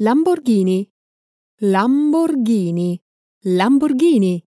Lamborghini, Lamborghini, Lamborghini.